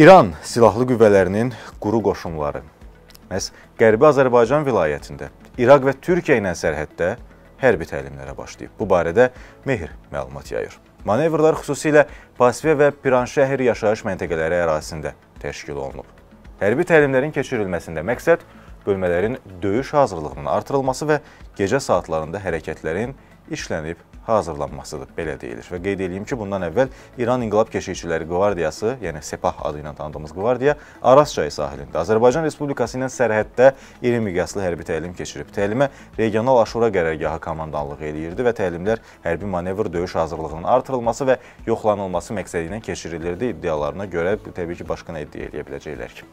İran silahlı qüvvələrinin quru qoşunları məhz Qərbi Azərbaycan vilayətində İraq və Türkiyə ilə sərhəddə hərbi təlimlərə başlayıb. Bu barədə Mehir məlumat yayır. Manevrlar xüsusilə Pasifə və Piranşəhər yaşayış məntəqələri ərazisində təşkil olunub. Hərbi təlimlərin keçirilməsində məqsəd bölmələrin döyüş hazırlığının artırılması və gecə saatlarında hərəkətlərin işlənib hazırlanmasıdır, belə deyilir. Və qeyd edeyim ki, bundan əvvəl İran İnqilab Keşikçiləri Qvardiyası, yəni Sepah adı ilə tanıdığımız qvardiya, Aras çayı sahilində Azərbaycan Respublikası ilə sərhəddə iri miqyaslı hərbi təlim keçirib. Təlimə regional aşura qərargahı komandanlıq eləyirdi və təlimlər hərbi manevr döyüş hazırlığının artırılması və yoxlanılması məqsədi ilə keçirilirdi. İddialarına görə təbii ki, başqa nə iddia edə biləcəklər ki?